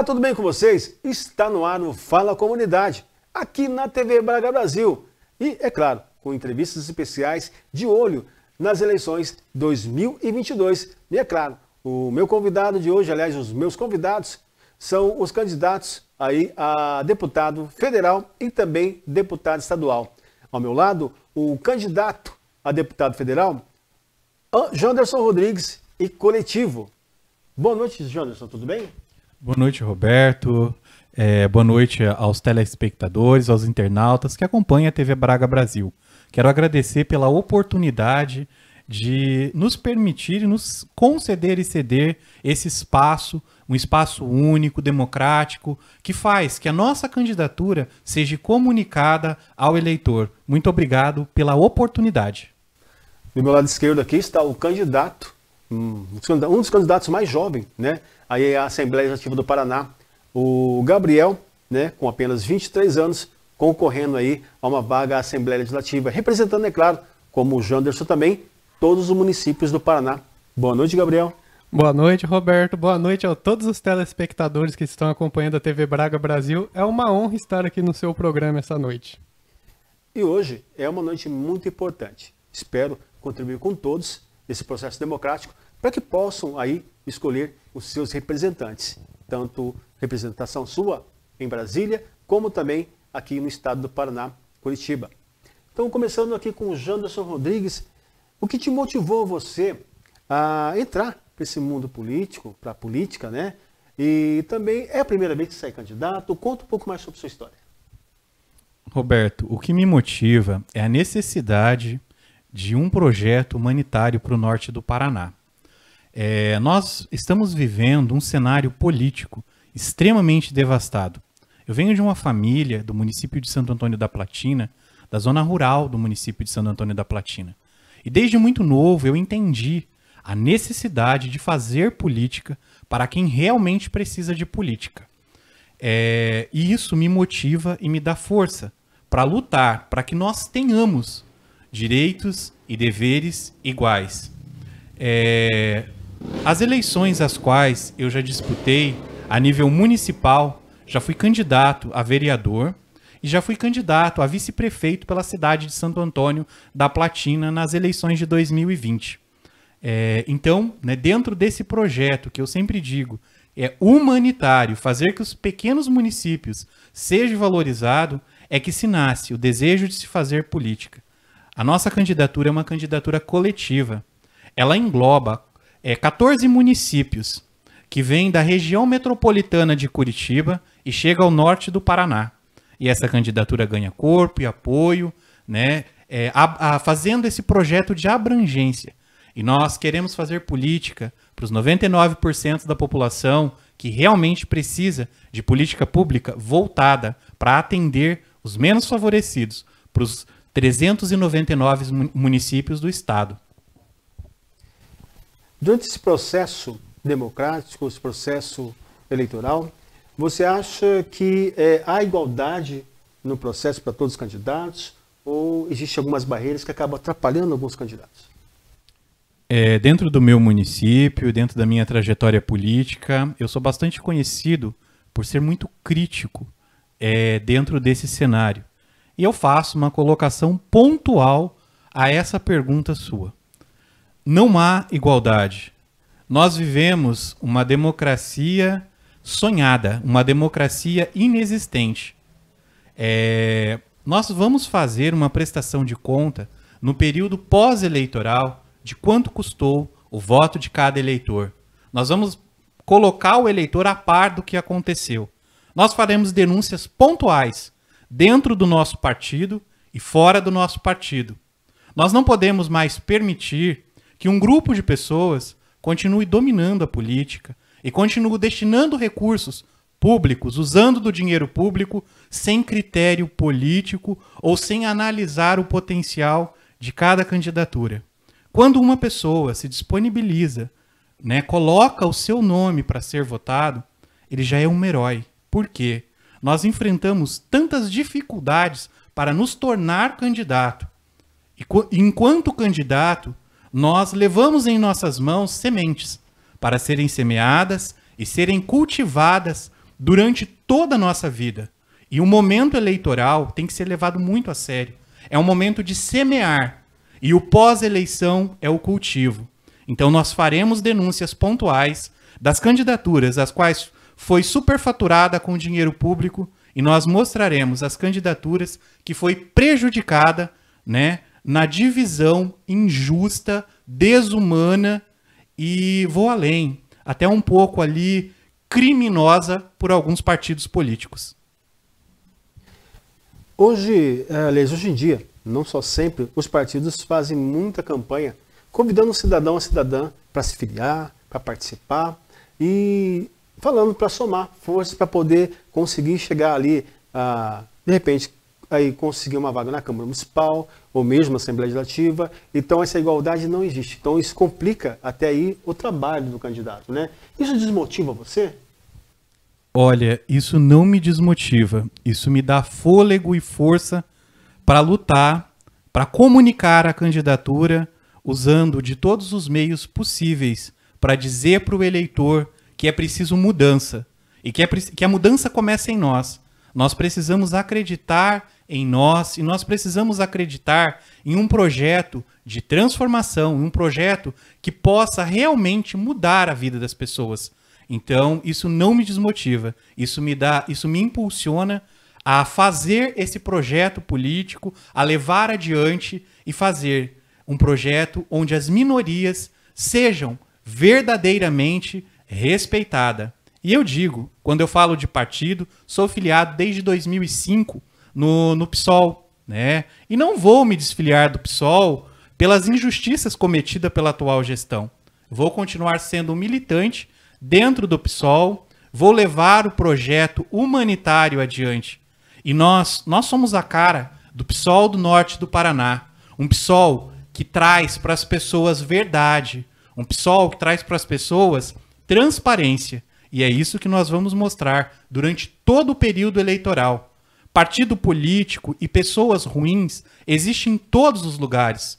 Olá, tudo bem com vocês? Está no ar o Fala Comunidade, aqui na TV Braga Brasil. E, é claro, com entrevistas especiais de olho nas eleições 2022. E, é claro, o meu convidado de hoje, aliás, os meus convidados, são os candidatos aí a deputado federal e também deputado estadual. Ao meu lado, o candidato a deputado federal, Janderson Rodrigues e coletivo. Boa noite, Janderson, tudo bem? Boa noite, Roberto. É, boa noite aos telespectadores, aos internautas que acompanham a TV Braga Brasil. Quero agradecer pela oportunidade de nos permitir, nos conceder e ceder esse espaço, um espaço único, democrático, que faz que a nossa candidatura seja comunicada ao eleitor. Muito obrigado pela oportunidade. Do meu lado esquerdo aqui está o candidato, hum, um dos candidatos mais jovens, né? aí a Assembleia Legislativa do Paraná, o Gabriel, né, com apenas 23 anos, concorrendo aí a uma vaga à Assembleia Legislativa, representando, é claro, como o Janderson também, todos os municípios do Paraná. Boa noite, Gabriel. Boa noite, Roberto. Boa noite a todos os telespectadores que estão acompanhando a TV Braga Brasil. É uma honra estar aqui no seu programa essa noite. E hoje é uma noite muito importante. Espero contribuir com todos nesse processo democrático para que possam aí escolher os seus representantes, tanto representação sua em Brasília, como também aqui no estado do Paraná, Curitiba. Então, começando aqui com o Janderson Rodrigues, o que te motivou você a entrar para esse mundo político, para a política, né? E também é a primeira vez que sai candidato. Conta um pouco mais sobre sua história. Roberto, o que me motiva é a necessidade de um projeto humanitário para o norte do Paraná. É, nós estamos vivendo um cenário político extremamente devastado. Eu venho de uma família do município de Santo Antônio da Platina, da zona rural do município de Santo Antônio da Platina. E desde muito novo eu entendi a necessidade de fazer política para quem realmente precisa de política. É, e isso me motiva e me dá força para lutar para que nós tenhamos direitos e deveres iguais. É, as eleições às quais eu já disputei a nível municipal, já fui candidato a vereador e já fui candidato a vice-prefeito pela cidade de Santo Antônio da Platina nas eleições de 2020. É, então, né, dentro desse projeto que eu sempre digo é humanitário, fazer que os pequenos municípios sejam valorizados, é que se nasce o desejo de se fazer política. A nossa candidatura é uma candidatura coletiva. Ela engloba é, 14 municípios que vêm da região metropolitana de Curitiba e chega ao norte do Paraná. E essa candidatura ganha corpo e apoio, né? É, a, a, fazendo esse projeto de abrangência. E nós queremos fazer política para os 99% da população que realmente precisa de política pública voltada para atender os menos favorecidos, para os 399 municípios do estado. Durante esse processo democrático, esse processo eleitoral, você acha que é, há igualdade no processo para todos os candidatos ou existem algumas barreiras que acabam atrapalhando alguns candidatos? É, dentro do meu município, dentro da minha trajetória política, eu sou bastante conhecido por ser muito crítico é, dentro desse cenário. E eu faço uma colocação pontual a essa pergunta sua não há igualdade. Nós vivemos uma democracia sonhada, uma democracia inexistente. É, nós vamos fazer uma prestação de conta no período pós-eleitoral de quanto custou o voto de cada eleitor. Nós vamos colocar o eleitor a par do que aconteceu. Nós faremos denúncias pontuais dentro do nosso partido e fora do nosso partido. Nós não podemos mais permitir que um grupo de pessoas continue dominando a política e continue destinando recursos públicos, usando do dinheiro público, sem critério político ou sem analisar o potencial de cada candidatura. Quando uma pessoa se disponibiliza, né, coloca o seu nome para ser votado, ele já é um herói. Por quê? Nós enfrentamos tantas dificuldades para nos tornar candidato. E enquanto candidato, nós levamos em nossas mãos sementes para serem semeadas e serem cultivadas durante toda a nossa vida. E o momento eleitoral tem que ser levado muito a sério. É um momento de semear e o pós-eleição é o cultivo. Então nós faremos denúncias pontuais das candidaturas as quais foi superfaturada com dinheiro público e nós mostraremos as candidaturas que foi prejudicada, né, na divisão injusta, desumana e vou além, até um pouco ali criminosa por alguns partidos políticos. Hoje, eh, aliás, hoje em dia, não só sempre, os partidos fazem muita campanha convidando o cidadão a cidadã para se filiar, para participar e falando para somar forças para poder conseguir chegar ali, a, ah, de repente, aí conseguir uma vaga na Câmara Municipal ou mesmo na Assembleia Legislativa. Então essa igualdade não existe. Então isso complica até aí o trabalho do candidato, né? Isso desmotiva você? Olha, isso não me desmotiva. Isso me dá fôlego e força para lutar, para comunicar a candidatura, usando de todos os meios possíveis para dizer para o eleitor que é preciso mudança e que, é, que a mudança começa em nós. Nós precisamos acreditar em nós e nós precisamos acreditar em um projeto de transformação, um projeto que possa realmente mudar a vida das pessoas. Então, isso não me desmotiva, isso me dá, isso me impulsiona a fazer esse projeto político, a levar adiante e fazer um projeto onde as minorias sejam verdadeiramente respeitadas. E eu digo, quando eu falo de partido, sou filiado desde 2005 no, no PSOL, né? E não vou me desfiliar do PSOL pelas injustiças cometidas pela atual gestão. Vou continuar sendo um militante dentro do PSOL, vou levar o projeto humanitário adiante. E nós, nós somos a cara do PSOL do Norte do Paraná, um PSOL que traz para as pessoas verdade, um PSOL que traz para as pessoas transparência. E é isso que nós vamos mostrar durante todo o período eleitoral. Partido político e pessoas ruins existem em todos os lugares.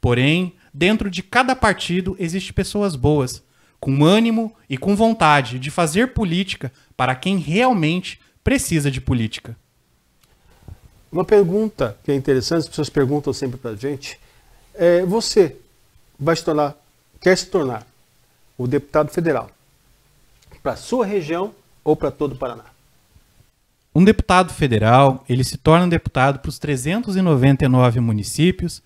Porém, dentro de cada partido existem pessoas boas, com ânimo e com vontade de fazer política para quem realmente precisa de política. Uma pergunta que é interessante, as pessoas perguntam sempre para a gente: é, você vai se tornar, quer se tornar o deputado federal? para sua região ou para todo o Paraná. Um deputado federal, ele se torna um deputado para os 399 municípios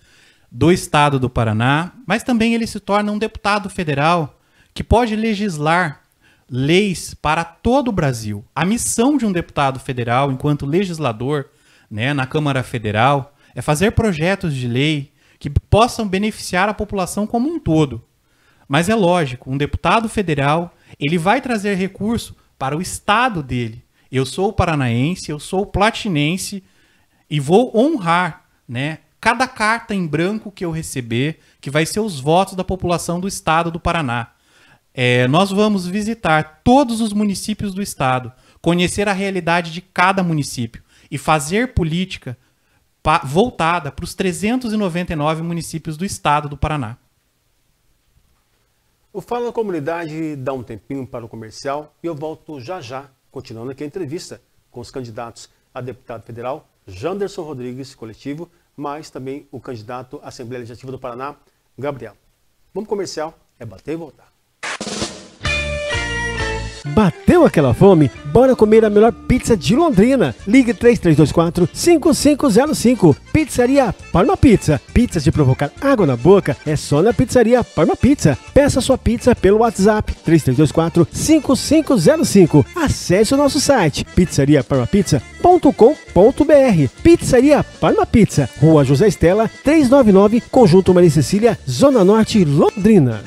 do estado do Paraná, mas também ele se torna um deputado federal que pode legislar leis para todo o Brasil. A missão de um deputado federal, enquanto legislador, né, na Câmara Federal, é fazer projetos de lei que possam beneficiar a população como um todo. Mas é lógico, um deputado federal ele vai trazer recurso para o estado dele. Eu sou paranaense, eu sou platinense e vou honrar, né, cada carta em branco que eu receber, que vai ser os votos da população do estado do Paraná. É, nós vamos visitar todos os municípios do estado, conhecer a realidade de cada município e fazer política voltada para os 399 municípios do estado do Paraná. O Fala na Comunidade dá um tempinho para o comercial e eu volto já já, continuando aqui a entrevista com os candidatos a deputado federal, Janderson Rodrigues, coletivo, mas também o candidato à Assembleia Legislativa do Paraná, Gabriel. Vamos comercial, é bater e voltar. Bateu aquela fome? Bora comer a melhor pizza de Londrina. Ligue 3324 5505. Pizzaria Parma Pizza. Pizzas de provocar água na boca é só na Pizzaria Parma Pizza. Peça sua pizza pelo WhatsApp 3324 5505. Acesse o nosso site pizzariaparmapizza.com.br. Pizzaria Parma Pizza, Rua José Estela, 399, Conjunto Maria Cecília, Zona Norte, Londrina.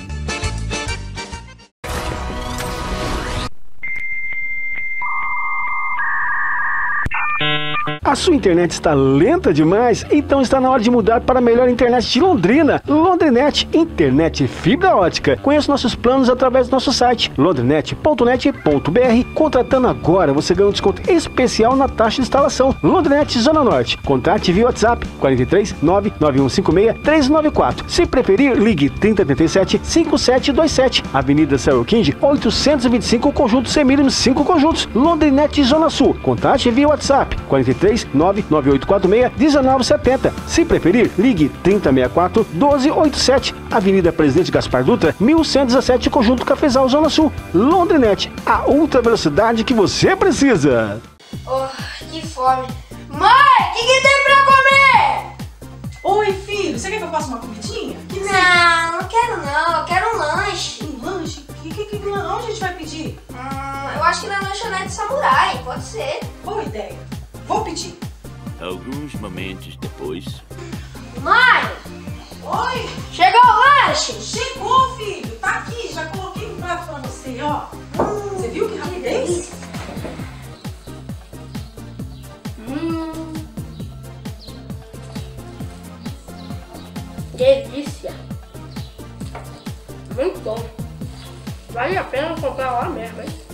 A sua internet está lenta demais? Então está na hora de mudar para a melhor internet de Londrina. Londrinet, internet fibra ótica. Conheça nossos planos através do nosso site londrinet.net.br. Contratando agora, você ganha um desconto especial na taxa de instalação. Londrinet Zona Norte. Contrate via WhatsApp 43 99156 394. Se preferir, ligue 3037 5727. Avenida Céu King, 825 Conjunto Semínimo 5 Conjuntos. Londrinet Zona Sul. Contate via WhatsApp 43 99846-1970. Se preferir, ligue 3064 1287, Avenida Presidente Gaspar Dutra, 1117, Conjunto Cafezal, Zona Sul, Londrinete, a ultra velocidade que você precisa. Oh, que fome. Mãe, o que, que, tem pra comer? Oi, filho, você quer que eu faça uma comidinha? Que não, não quero não, eu quero um lanche. Um lanche? Que, que, que, que lanche a gente vai pedir? Hum, eu acho que na é lanchonete samurai, pode ser. Boa ideia. Vou pedir. Alguns momentos depois. Mãe! Oi! Chegou o lanche? Chegou, filho! Tá aqui, já coloquei um prato pra você, ó. Hum, você viu que rapidez? Hum. Delícia! Muito bom! Vale a pena comprar lá mesmo, hein?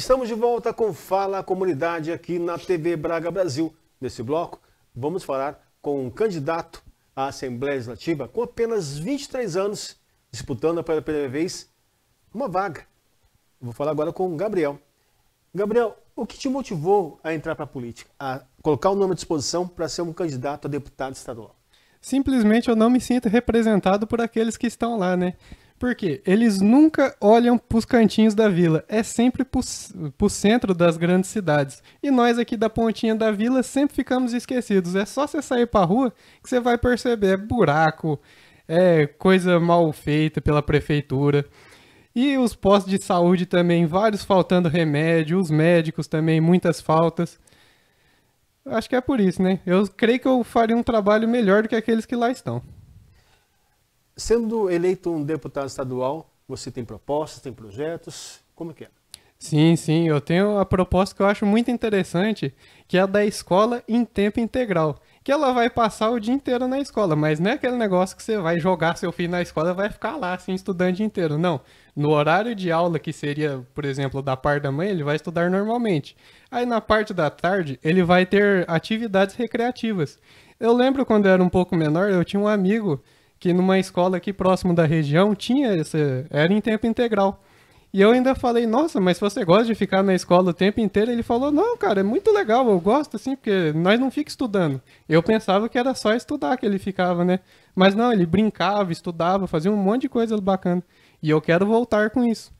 Estamos de volta com Fala a Comunidade aqui na TV Braga Brasil. Nesse bloco, vamos falar com um candidato à Assembleia Legislativa com apenas 23 anos, disputando pela primeira vez uma vaga. Vou falar agora com o Gabriel. Gabriel, o que te motivou a entrar para a política, a colocar o nome à disposição para ser um candidato a deputado estadual? Simplesmente eu não me sinto representado por aqueles que estão lá, né? Porque eles nunca olham para os cantinhos da vila, é sempre para o centro das grandes cidades. E nós aqui da pontinha da vila sempre ficamos esquecidos. É só você sair para rua que você vai perceber é buraco, é coisa mal feita pela prefeitura. E os postos de saúde também, vários faltando remédio, os médicos também, muitas faltas. Acho que é por isso, né? Eu creio que eu faria um trabalho melhor do que aqueles que lá estão. Sendo eleito um deputado estadual, você tem propostas, tem projetos? Como que é? Sim, sim, eu tenho a proposta que eu acho muito interessante, que é a da escola em tempo integral. Que ela vai passar o dia inteiro na escola, mas não é aquele negócio que você vai jogar seu filho na escola e vai ficar lá assim estudando o dia inteiro. Não. No horário de aula, que seria, por exemplo, da parte da mãe, ele vai estudar normalmente. Aí na parte da tarde, ele vai ter atividades recreativas. Eu lembro quando eu era um pouco menor, eu tinha um amigo que numa escola aqui próximo da região tinha essa. Era em tempo integral. E eu ainda falei, nossa, mas você gosta de ficar na escola o tempo inteiro? Ele falou, não, cara, é muito legal, eu gosto assim, porque nós não fica estudando. Eu pensava que era só estudar que ele ficava, né? Mas não, ele brincava, estudava, fazia um monte de coisas bacanas. E eu quero voltar com isso.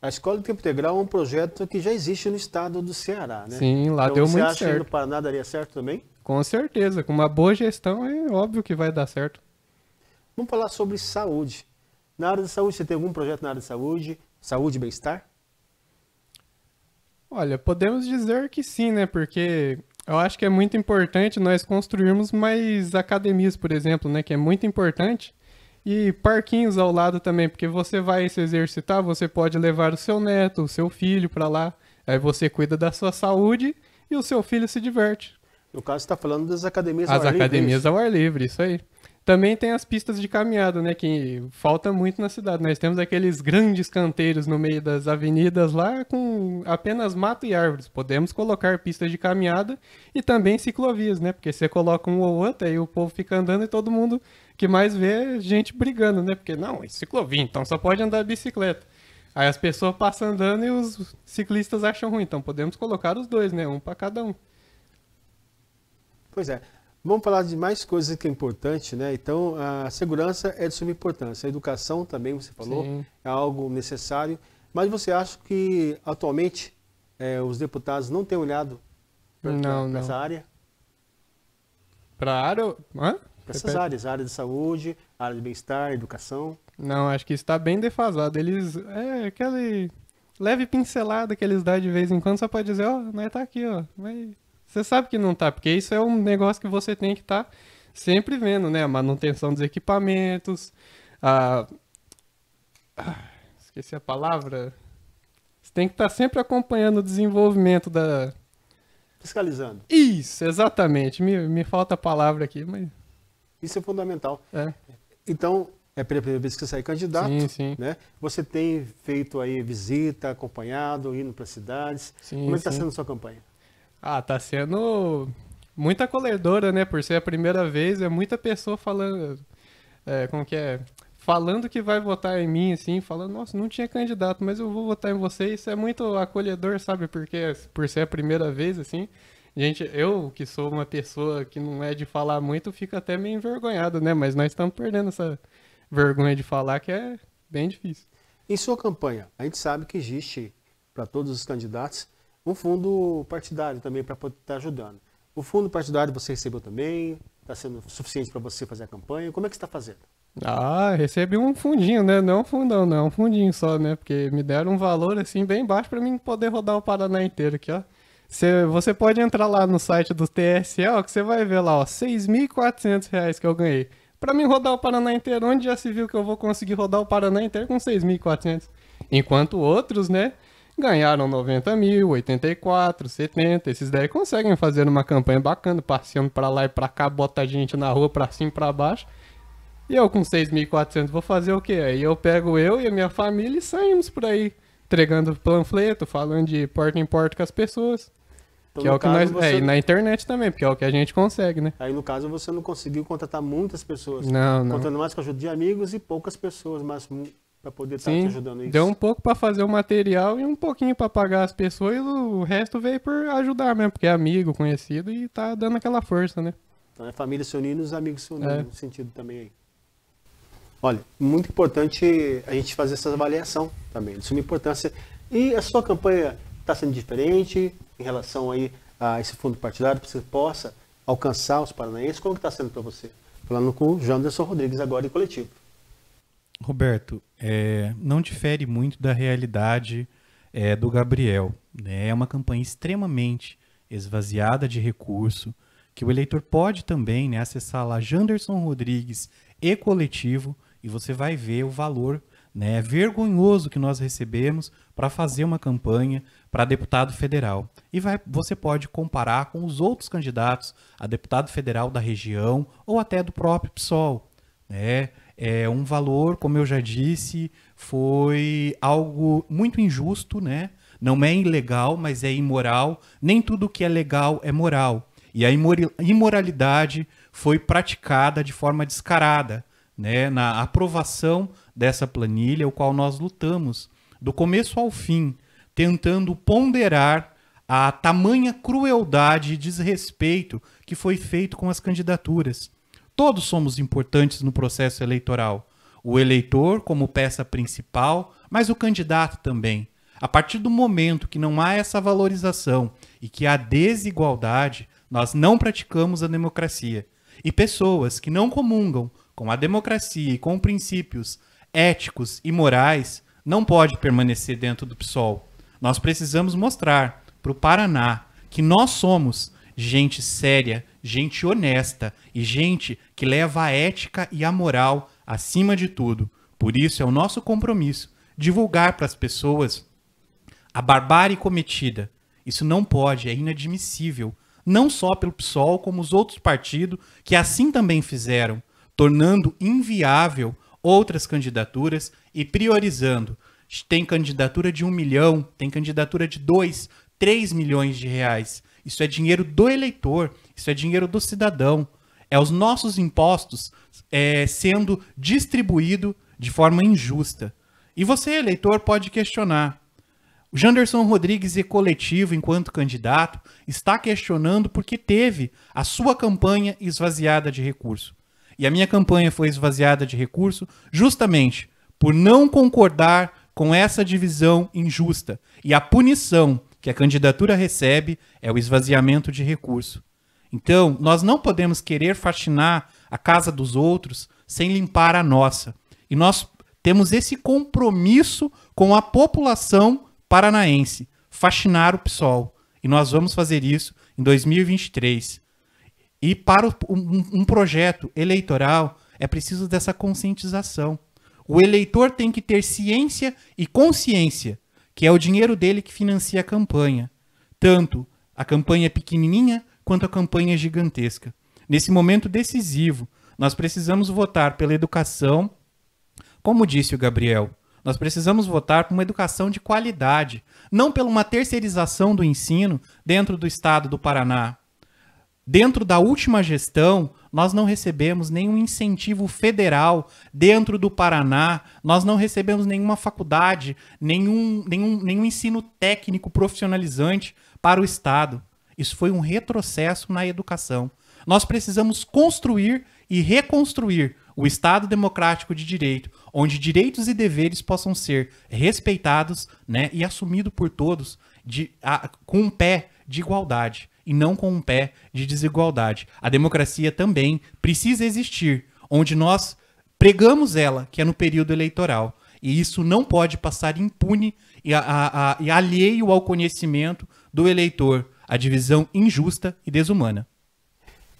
A escola de tempo integral é um projeto que já existe no estado do Ceará, né? Sim, lá então, deu muito certo. Você acha que no Paraná daria certo também? Com certeza, com uma boa gestão é óbvio que vai dar certo. Vamos falar sobre saúde. Na área da saúde, você tem algum projeto na área de saúde? Saúde e bem-estar? Olha, podemos dizer que sim, né? Porque eu acho que é muito importante nós construirmos mais academias, por exemplo, né? Que é muito importante. E parquinhos ao lado também, porque você vai se exercitar, você pode levar o seu neto, o seu filho para lá. Aí você cuida da sua saúde e o seu filho se diverte. No caso, você está falando das academias As ao ar é academias livre. As academias ao ar livre, isso aí também tem as pistas de caminhada, né? Que falta muito na cidade. Nós temos aqueles grandes canteiros no meio das avenidas lá com apenas mato e árvores. Podemos colocar pistas de caminhada e também ciclovias, né? Porque você coloca um ou outro, aí o povo fica andando e todo mundo que mais vê é gente brigando, né? Porque não, é ciclovia, então só pode andar bicicleta. Aí as pessoas passam andando e os ciclistas acham ruim. Então podemos colocar os dois, né? Um para cada um. Pois é. Vamos falar de mais coisas que é importante, né? Então, a segurança é de suma importância. A educação também, você falou, Sim. é algo necessário. Mas você acha que atualmente é, os deputados não têm olhado para essa área? Para a área? Hã? Essas áreas, área de saúde, área de bem-estar, educação. Não, acho que está bem defasado. Eles. É aquele leve pincelada que eles dão de vez em quando, só pode dizer, ó, oh, nós tá aqui, ó. Mas você sabe que não tá, porque isso é um negócio que você tem que estar tá sempre vendo, né? A manutenção dos equipamentos, a... Ah, esqueci a palavra. Você tem que estar tá sempre acompanhando o desenvolvimento da... Fiscalizando. Isso, exatamente. Me, me falta a palavra aqui, mas... Isso é fundamental. É. Então, é pela primeira vez que você sai candidato, sim, sim. né? Você tem feito aí visita, acompanhado, indo para cidades. Sim, Como é está sendo a sua campanha? Ah, tá sendo muita acolhedora, né? Por ser a primeira vez, é muita pessoa falando. É, como que é? Falando que vai votar em mim, assim, falando, nossa, não tinha candidato, mas eu vou votar em você. Isso é muito acolhedor, sabe? Porque por ser a primeira vez, assim. Gente, eu que sou uma pessoa que não é de falar muito, fico até meio envergonhado, né? Mas nós estamos perdendo essa vergonha de falar, que é bem difícil. Em sua campanha, a gente sabe que existe para todos os candidatos um fundo partidário também para poder estar tá ajudando. O fundo partidário você recebeu também? Está sendo suficiente para você fazer a campanha? Como é que você está fazendo? Ah, recebi um fundinho, né? Não é um fundão, não, é um fundinho só, né? Porque me deram um valor assim bem baixo para mim poder rodar o Paraná inteiro aqui, ó. Cê, você pode entrar lá no site do TSE, ó, que você vai ver lá, ó, 6.400 reais que eu ganhei. Para mim rodar o Paraná inteiro, onde já se viu que eu vou conseguir rodar o Paraná inteiro com 6.400? Enquanto outros, né? ganharam 90 mil, 84, 70, esses daí conseguem fazer uma campanha bacana, passeando para lá e para cá, bota gente na rua para cima e para baixo. E eu com 6.400 vou fazer o quê? Aí eu pego eu e a minha família e saímos por aí, entregando panfleto, falando de porta em porta com as pessoas. Então, que é o que nós, você... é, e na internet também, porque é o que a gente consegue, né? Aí no caso você não conseguiu contratar muitas pessoas. Não, não. Contando mais com a ajuda de amigos e poucas pessoas, mas para poder estar tá te ajudando nisso. É Deu um pouco para fazer o material e um pouquinho para pagar as pessoas, o resto veio por ajudar mesmo, porque é amigo, conhecido e tá dando aquela força, né? Então é família se unindo, os amigos se unindo, é. no sentido também aí. Olha, muito importante a gente fazer essa avaliação também, de suma importância. E a sua campanha está sendo diferente em relação aí a esse fundo partidário, para que você possa alcançar os paranaenses? Como que está sendo para você? Falando com o Janderson Rodrigues agora e coletivo. Roberto, é, não difere muito da realidade é, do Gabriel. Né? É uma campanha extremamente esvaziada de recurso, que o eleitor pode também né, acessar lá Janderson Rodrigues e coletivo, e você vai ver o valor né, vergonhoso que nós recebemos para fazer uma campanha para deputado federal. E vai, você pode comparar com os outros candidatos a deputado federal da região ou até do próprio PSOL. Né? É um valor, como eu já disse, foi algo muito injusto, né? Não é ilegal, mas é imoral. Nem tudo que é legal é moral. E a imoralidade foi praticada de forma descarada, né? Na aprovação dessa planilha, o qual nós lutamos do começo ao fim, tentando ponderar a tamanha crueldade e desrespeito que foi feito com as candidaturas. Todos somos importantes no processo eleitoral. O eleitor, como peça principal, mas o candidato também. A partir do momento que não há essa valorização e que há desigualdade, nós não praticamos a democracia. E pessoas que não comungam com a democracia e com princípios éticos e morais não pode permanecer dentro do PSOL. Nós precisamos mostrar para o Paraná que nós somos gente séria, gente honesta e gente que leva a ética e a moral acima de tudo. Por isso é o nosso compromisso divulgar para as pessoas a barbárie cometida. Isso não pode, é inadmissível. Não só pelo PSOL, como os outros partidos que assim também fizeram, tornando inviável outras candidaturas e priorizando. Tem candidatura de um milhão, tem candidatura de dois, três milhões de reais. Isso é dinheiro do eleitor, isso é dinheiro do cidadão. É os nossos impostos é, sendo distribuído de forma injusta. E você, eleitor, pode questionar. O Janderson Rodrigues e coletivo, enquanto candidato, está questionando porque teve a sua campanha esvaziada de recurso. E a minha campanha foi esvaziada de recurso justamente por não concordar com essa divisão injusta e a punição que a candidatura recebe é o esvaziamento de recurso. Então, nós não podemos querer faxinar a casa dos outros sem limpar a nossa. E nós temos esse compromisso com a população paranaense, faxinar o PSOL. E nós vamos fazer isso em 2023. E para um, um projeto eleitoral é preciso dessa conscientização. O eleitor tem que ter ciência e consciência que é o dinheiro dele que financia a campanha, tanto a campanha é pequenininha quanto a campanha é gigantesca. Nesse momento decisivo, nós precisamos votar pela educação, como disse o Gabriel. Nós precisamos votar por uma educação de qualidade, não pela uma terceirização do ensino dentro do estado do Paraná. Dentro da última gestão, nós não recebemos nenhum incentivo federal dentro do Paraná, nós não recebemos nenhuma faculdade, nenhum, nenhum, nenhum ensino técnico profissionalizante para o Estado. Isso foi um retrocesso na educação. Nós precisamos construir e reconstruir o Estado democrático de direito, onde direitos e deveres possam ser respeitados né, e assumidos por todos de, a, com um pé de igualdade e não com um pé de desigualdade. A democracia também precisa existir, onde nós pregamos ela, que é no período eleitoral. E isso não pode passar impune e, a, a, a, e alheio ao conhecimento do eleitor, a divisão injusta e desumana.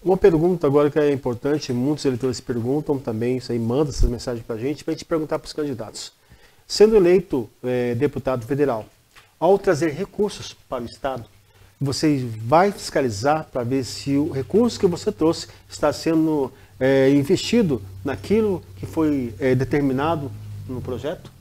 Uma pergunta agora que é importante, muitos eleitores perguntam também, isso aí manda essas mensagens para a gente, para a gente perguntar para os candidatos. Sendo eleito é, deputado federal, ao trazer recursos para o Estado, você vai fiscalizar para ver se o recurso que você trouxe está sendo é, investido naquilo que foi é, determinado no projeto?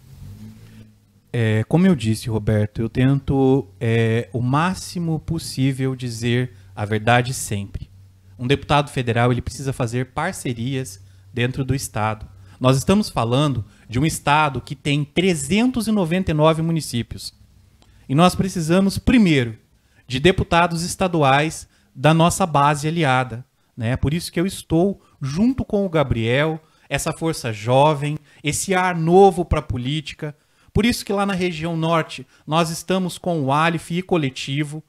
É, como eu disse, Roberto, eu tento é, o máximo possível dizer a verdade sempre. Um deputado federal ele precisa fazer parcerias dentro do estado. Nós estamos falando de um estado que tem 399 municípios. E nós precisamos primeiro de deputados estaduais da nossa base aliada. Né? Por isso que eu estou junto com o Gabriel, essa força jovem, esse ar novo para a política. Por isso que lá na região norte nós estamos com o Alif e coletivo,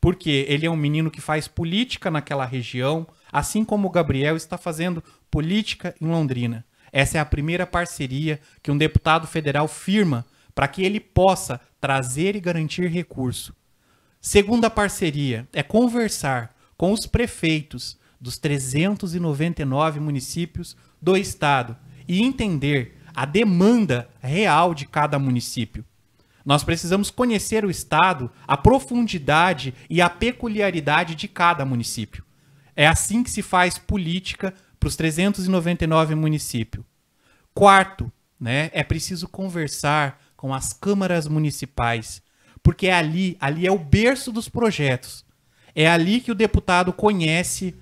porque ele é um menino que faz política naquela região, assim como o Gabriel está fazendo política em Londrina. Essa é a primeira parceria que um deputado federal firma para que ele possa trazer e garantir recurso. Segunda parceria é conversar com os prefeitos dos 399 municípios do estado e entender a demanda real de cada município. Nós precisamos conhecer o estado, a profundidade e a peculiaridade de cada município. É assim que se faz política para os 399 municípios. Quarto, né, é preciso conversar com as câmaras municipais porque é ali, ali é o berço dos projetos. É ali que o deputado conhece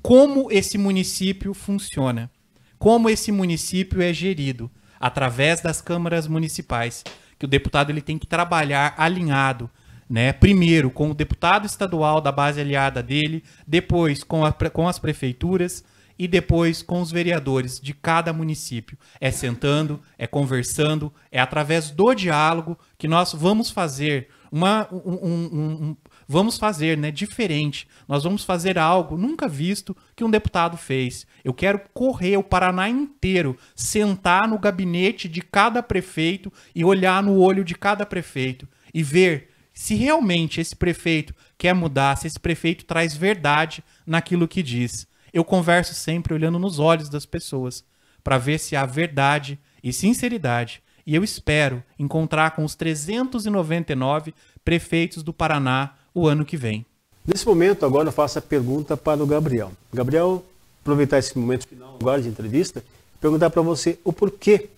como esse município funciona, como esse município é gerido através das câmaras municipais, que o deputado ele tem que trabalhar alinhado, né? Primeiro com o deputado estadual da base aliada dele, depois com, a, com as prefeituras, e depois com os vereadores de cada município. É sentando, é conversando, é através do diálogo que nós vamos fazer uma um, um, um, vamos fazer, né, diferente. Nós vamos fazer algo nunca visto que um deputado fez. Eu quero correr o Paraná inteiro, sentar no gabinete de cada prefeito e olhar no olho de cada prefeito e ver se realmente esse prefeito quer mudar, se esse prefeito traz verdade naquilo que diz eu converso sempre olhando nos olhos das pessoas para ver se há verdade e sinceridade. E eu espero encontrar com os 399 prefeitos do Paraná o ano que vem. Nesse momento, agora eu faço a pergunta para o Gabriel. Gabriel, aproveitar esse momento final agora de entrevista, perguntar para você o porquê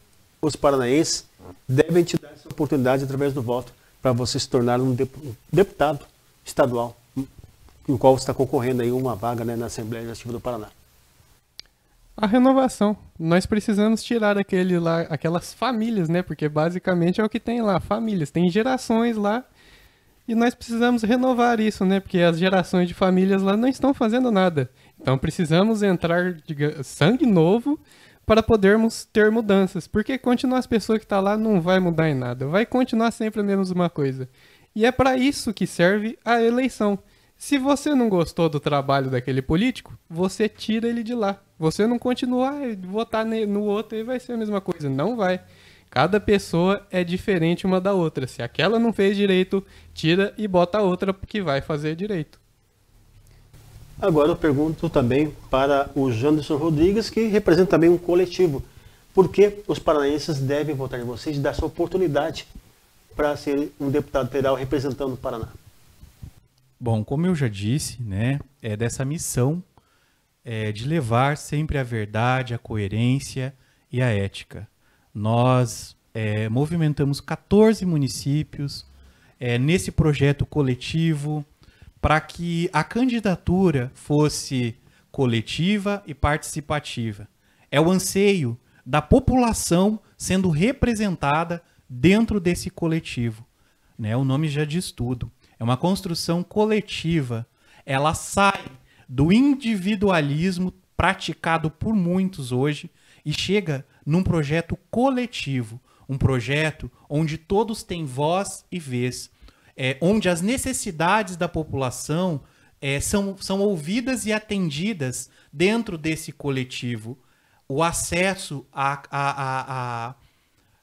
os paranaenses devem te dar essa oportunidade através do voto para você se tornar um deputado estadual no qual está concorrendo aí uma vaga né, na Assembleia Legislativa do Paraná? A renovação. Nós precisamos tirar aquele lá, aquelas famílias, né? Porque basicamente é o que tem lá, famílias. Tem gerações lá e nós precisamos renovar isso, né? Porque as gerações de famílias lá não estão fazendo nada. Então precisamos entrar sangue novo para podermos ter mudanças. Porque continuar as pessoas que estão tá lá não vai mudar em nada. Vai continuar sempre a mesma coisa. E é para isso que serve a eleição. Se você não gostou do trabalho daquele político, você tira ele de lá. Você não continua, a votar tá no outro e vai ser a mesma coisa. Não vai. Cada pessoa é diferente uma da outra. Se aquela não fez direito, tira e bota a outra que vai fazer direito. Agora eu pergunto também para o Janderson Rodrigues, que representa também um coletivo. Por que os paranaenses devem votar em vocês e dar essa oportunidade para ser um deputado federal representando o Paraná? Bom, como eu já disse, né, é dessa missão é, de levar sempre a verdade, a coerência e a ética. Nós é, movimentamos 14 municípios é, nesse projeto coletivo para que a candidatura fosse coletiva e participativa. É o anseio da população sendo representada dentro desse coletivo. Né? O nome já diz tudo. É uma construção coletiva. Ela sai do individualismo praticado por muitos hoje e chega num projeto coletivo, um projeto onde todos têm voz e vez, é, onde as necessidades da população é, são, são ouvidas e atendidas dentro desse coletivo. O acesso a, a, a, a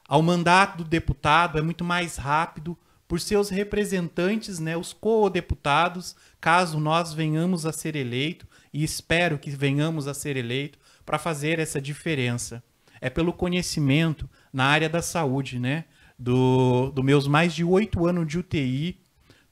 ao mandato do deputado é muito mais rápido por seus representantes, né, os co-deputados, caso nós venhamos a ser eleito, e espero que venhamos a ser eleito, para fazer essa diferença. É pelo conhecimento na área da saúde, né? Do, do meus mais de oito anos de UTI,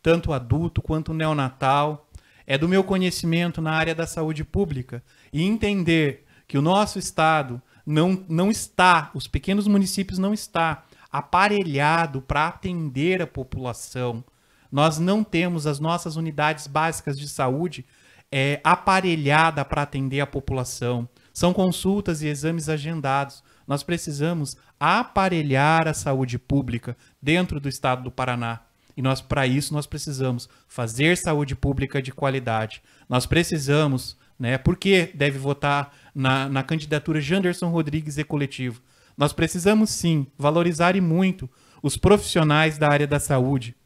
tanto adulto quanto neonatal, é do meu conhecimento na área da saúde pública e entender que o nosso estado não, não está, os pequenos municípios não está aparelhado para atender a população. Nós não temos as nossas unidades básicas de saúde é, aparelhada para atender a população. São consultas e exames agendados. Nós precisamos aparelhar a saúde pública dentro do estado do Paraná. E nós para isso nós precisamos fazer saúde pública de qualidade. Nós precisamos, né? Por que deve votar na, na candidatura Janderson Rodrigues e coletivo? Nós precisamos sim valorizar e muito os profissionais da área da saúde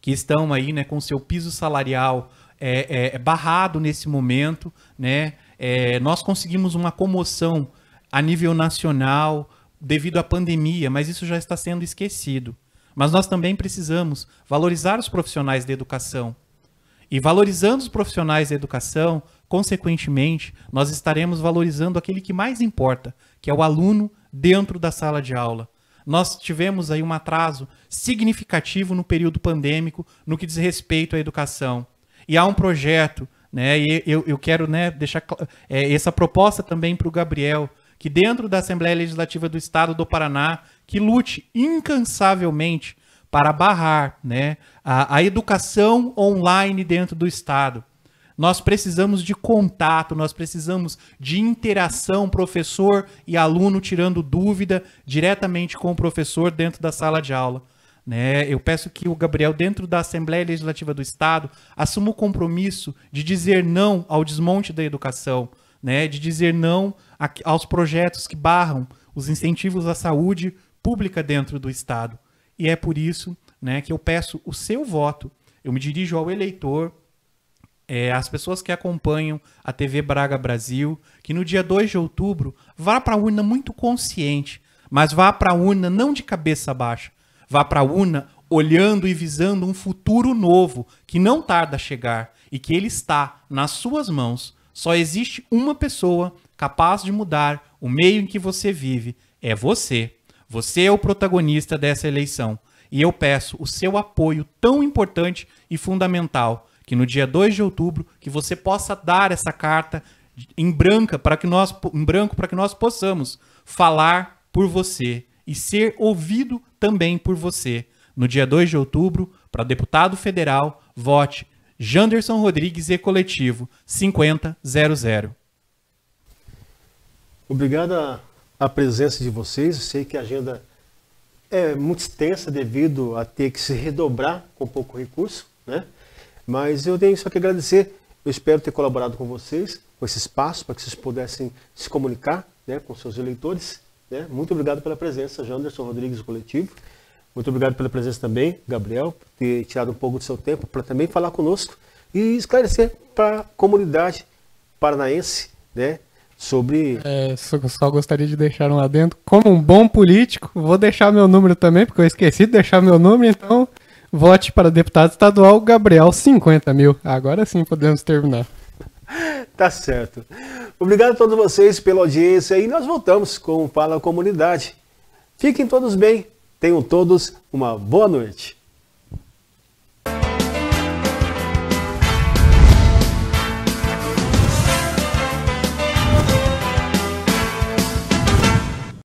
que estão aí, né, com seu piso salarial é, é, é, barrado nesse momento, né? É, nós conseguimos uma comoção a nível nacional devido à pandemia, mas isso já está sendo esquecido. Mas nós também precisamos valorizar os profissionais da educação, e valorizando os profissionais da educação, consequentemente, nós estaremos valorizando aquele que mais importa, que é o aluno dentro da sala de aula. Nós tivemos aí um atraso significativo no período pandêmico no que diz respeito à educação. E há um projeto, né, e eu, eu quero né, deixar é, essa proposta também para o Gabriel, que dentro da Assembleia Legislativa do Estado do Paraná, que lute incansavelmente para barrar né, a, a educação online dentro do Estado. Nós precisamos de contato, nós precisamos de interação, professor e aluno tirando dúvida diretamente com o professor dentro da sala de aula. Né? Eu peço que o Gabriel, dentro da Assembleia Legislativa do Estado, assuma o compromisso de dizer não ao desmonte da educação, né? de dizer não a, aos projetos que barram os incentivos à saúde pública dentro do Estado. E é por isso né, que eu peço o seu voto. Eu me dirijo ao eleitor, é, às pessoas que acompanham a TV Braga Brasil, que no dia 2 de outubro vá para a urna muito consciente, mas vá para a urna não de cabeça baixa, vá para a urna olhando e visando um futuro novo que não tarda a chegar e que ele está nas suas mãos. Só existe uma pessoa capaz de mudar o meio em que você vive: é você. Você é o protagonista dessa eleição e eu peço o seu apoio tão importante e fundamental que no dia 2 de outubro que você possa dar essa carta em branca para que nós em branco para que nós possamos falar por você e ser ouvido também por você. No dia 2 de outubro, para deputado federal, vote Janderson Rodrigues e Coletivo 5000. Obrigado a a presença de vocês. Eu sei que a agenda é muito extensa devido a ter que se redobrar com pouco recurso, né? Mas eu tenho só que agradecer. Eu espero ter colaborado com vocês, com esse espaço, para que vocês pudessem se comunicar né, com seus eleitores. Né? Muito obrigado pela presença, Janderson Rodrigues, do coletivo. Muito obrigado pela presença também, Gabriel, por ter tirado um pouco do seu tempo para também falar conosco e esclarecer para a comunidade paranaense, né? sobre. É, só, só gostaria de deixar um adendo. Como um bom político, vou deixar meu número também, porque eu esqueci de deixar meu número, então vote para deputado estadual Gabriel 50 mil. Agora sim podemos terminar. tá certo. Obrigado a todos vocês pela audiência e nós voltamos com o Fala Comunidade. Fiquem todos bem, tenham todos uma boa noite.